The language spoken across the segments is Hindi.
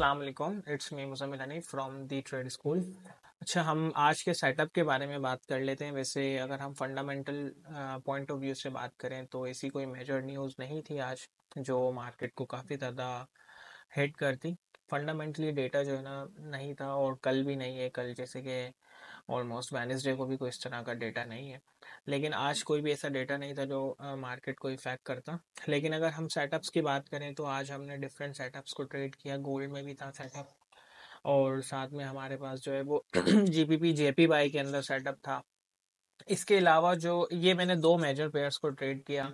अस्सलाम it's me Muzammil Hani from the trade school अच्छा हम आज के सेटअप के बारे में बात कर लेते हैं वैसे अगर हम फंडामेंटल पॉइंट ऑफ व्यू से बात करें तो ऐसी कोई मेजर न्यूज़ नहीं थी आज जो मार्केट को काफ़ी ज़्यादा हिट करती फंडामेंटली डेटा जो है ना नहीं था और कल भी नहीं है कल जैसे कि ऑलमोस्ट वेनेसडे को भी कोई इस तरह का डेटा नहीं है लेकिन आज कोई भी ऐसा डेटा नहीं था जो मार्केट को इफेक्ट करता लेकिन अगर हम सेटअप्स की बात करें तो आज हमने डिफरेंट सेटअप्स को ट्रेड किया गोल्ड में भी था सेटअप और साथ में हमारे पास जो है वो G P P J P Y के अंदर सेटअप था इसके अलावा जो ये मैंने दो मेजर पेयर्स को ट्रेड किया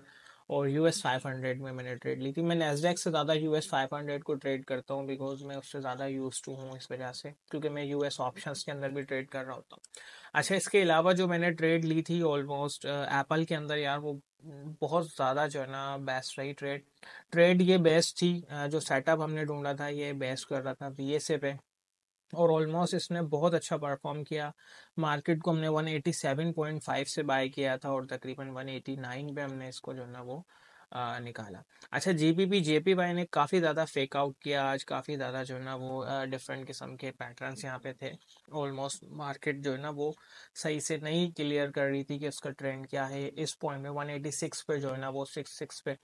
और यू एस फाइव हंड्रेड में मैंने ट्रेड ली थी मैं नेसडेक से ज़्यादा यू एस फाइव हंड्रेड को ट्रेड करता हूँ बिकॉज मैं उससे ज़्यादा यूज टू हूँ इस वजह से क्योंकि मैं यू एस ऑप्शन के अंदर भी ट्रेड कर रहा होता हूँ अच्छा इसके अलावा जो मैंने ट्रेड ली थी ऑलमोस्ट एप्पल के अंदर यार वो बहुत ज़्यादा जो है ना बेस्ट रही ट्रेड ट्रेड ये बेस्ट थी जो सेटअप हमने ढूंढा था ये बेस्ट कर रहा था वी एस ए पे और ऑलमोस्ट इसने बहुत अच्छा परफॉर्म किया मार्केट को हमने 187.5 से बाय किया था और तकरीबन 189 पे हमने इसको जो है ना वो आ, निकाला अच्छा जीपीपी जेपी वाई ने काफ़ी ज़्यादा फेक आउट किया आज काफ़ी ज़्यादा जो है ना वो डिफरेंट किस्म के पैटर्न्स यहाँ पे थे ऑलमोस्ट मार्केट जो है ना वो सही से नहीं क्लियर कर रही थी कि उसका ट्रेंड क्या है इस पॉइंट में 186 पे जो है ना वो 66 पे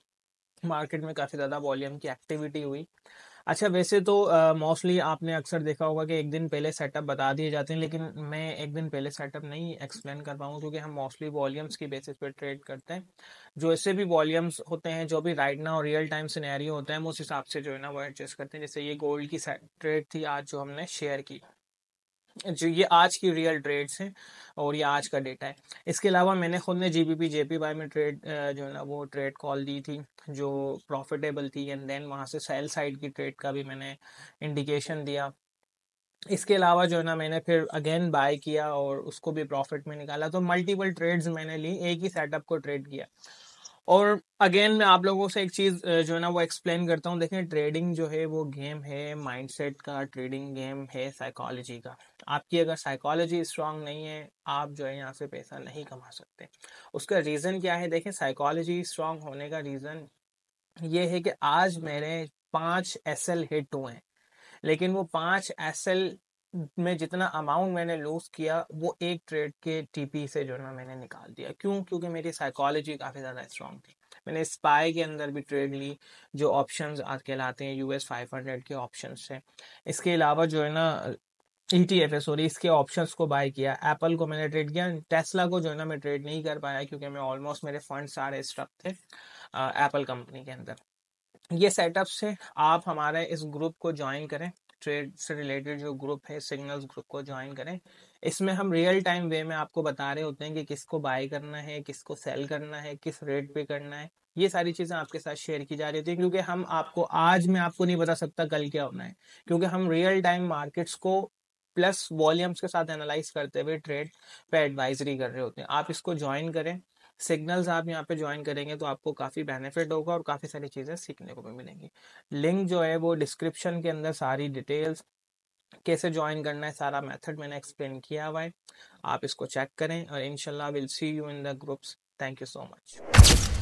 मार्केट में काफ़ी ज़्यादा वॉल्यूम की एक्टिविटी हुई अच्छा वैसे तो मोस्टली आपने अक्सर देखा होगा कि एक दिन पहले सेटअप बता दिए जाते हैं लेकिन मैं एक दिन पहले सेटअप नहीं एक्सप्लेन कर पाऊँ क्योंकि हम मोस्टली वॉल्यूम्स की बेसिस पे ट्रेड करते हैं जो ऐसे भी वॉल्यूम्स होते हैं जो भी राइट ना और रियल टाइम सिनेरियो होते हैं उस हिसाब से जो है ना वो एडजस्ट करते हैं जैसे ये गोल्ड की ट्रेड थी आज जो हमने शेयर की जो ये आज की रियल ट्रेड्स हैं और ये आज का डेटा है इसके अलावा मैंने खुद ने G B P J P Y में ट्रेड जो है ना वो ट्रेड कॉल दी थी जो प्रॉफिटेबल थी एंड देन वहाँ से सेल साइड की ट्रेड का भी मैंने इंडिकेशन दिया इसके अलावा जो है ना मैंने फिर अगेन बाय किया और उसको भी प्रॉफिट में निकाला तो मल्टीपल ट्रेड्स मैंने ली एक ही सेटअप को ट्रेड किया और अगेन मैं आप लोगों से एक चीज जो है ना वो एक्सप्लेन करता हूँ देखें ट्रेडिंग जो है वो गेम है माइंडसेट का ट्रेडिंग गेम है साइकोलॉजी का आपकी अगर साइकोलॉजी स्ट्रांग नहीं है आप जो है यहाँ से पैसा नहीं कमा सकते उसका रीज़न क्या है देखें साइकोलॉजी स्ट्रांग होने का रीज़न ये है कि आज मेरे पाँच एस हिट हुए हैं लेकिन वो पाँच एस में जितना अमाउंट मैंने लूज किया वो एक ट्रेड के टीपी से जो ना मैंने निकाल दिया क्यों क्योंकि मेरी साइकोलॉजी काफ़ी ज़्यादा स्ट्रांग थी मैंने स्पाई के अंदर भी ट्रेड ली जो ऑप्शन आज कहलाते हैं यूएस हंड्रेड के ऑप्शन से इसके अलावा जो है ना ई टी एफ है सॉरी इसके ऑप्शन को बाय किया एप्पल को मैंने ट्रेड किया टेस्ला को जो है ना मैं ट्रेड नहीं कर पाया क्योंकि मैं ऑलमोस्ट मेरे फंड सारे स्ट्रक थे एप्पल कंपनी के अंदर ये सेटअप से आप हमारे इस ग्रुप को ज्वाइन करें ट्रेड से रिलेटेड जो ग्रुप है सिग्नल्स ग्रुप को ज्वाइन करें इसमें हम रियल टाइम वे में आपको बता रहे होते हैं कि किसको बाय करना है किसको सेल करना है किस रेट पे करना है ये सारी चीजें आपके साथ शेयर की जा रही होती है क्योंकि हम आपको आज में आपको नहीं बता सकता कल क्या होना है क्योंकि हम रियल टाइम मार्केट्स को प्लस वॉल्यूम्स के साथ एनालाइज करते हुए ट्रेड पे एडवाइजरी कर रहे होते हैं आप इसको ज्वाइन करें सिग्नल्स आप यहाँ पे ज्वाइन करेंगे तो आपको काफ़ी बेनिफिट होगा और काफ़ी सारी चीज़ें सीखने को भी मिलेंगी लिंक जो है वो डिस्क्रिप्शन के अंदर सारी डिटेल्स कैसे ज्वाइन करना है सारा मेथड मैंने एक्सप्लेन किया हुआ है आप इसको चेक करें और इनशाला will see you in the groups thank you so much